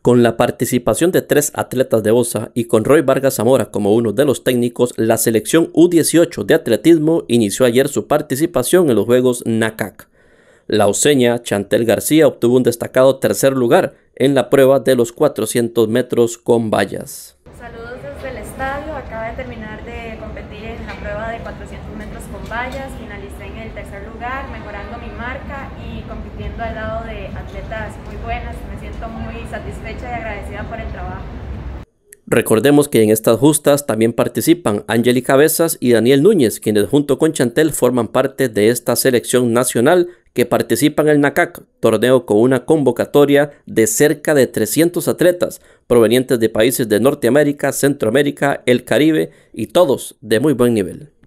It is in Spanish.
Con la participación de tres atletas de OSA y con Roy Vargas Zamora como uno de los técnicos, la selección U18 de atletismo inició ayer su participación en los Juegos NACAC. La oseña Chantel García obtuvo un destacado tercer lugar en la prueba de los 400 metros con vallas. Saludos desde el estadio, acaba de terminar de competir en la prueba de 400 metros con vallas, finalicé en el tercer lugar, mejorando mi marca y compitiendo al lado de muy buenas, me siento muy satisfecha y agradecida por el trabajo. Recordemos que en estas justas también participan Angeli Cabezas y Daniel Núñez, quienes junto con Chantel forman parte de esta selección nacional que participa en el NACAC, torneo con una convocatoria de cerca de 300 atletas provenientes de países de Norteamérica, Centroamérica, el Caribe y todos de muy buen nivel.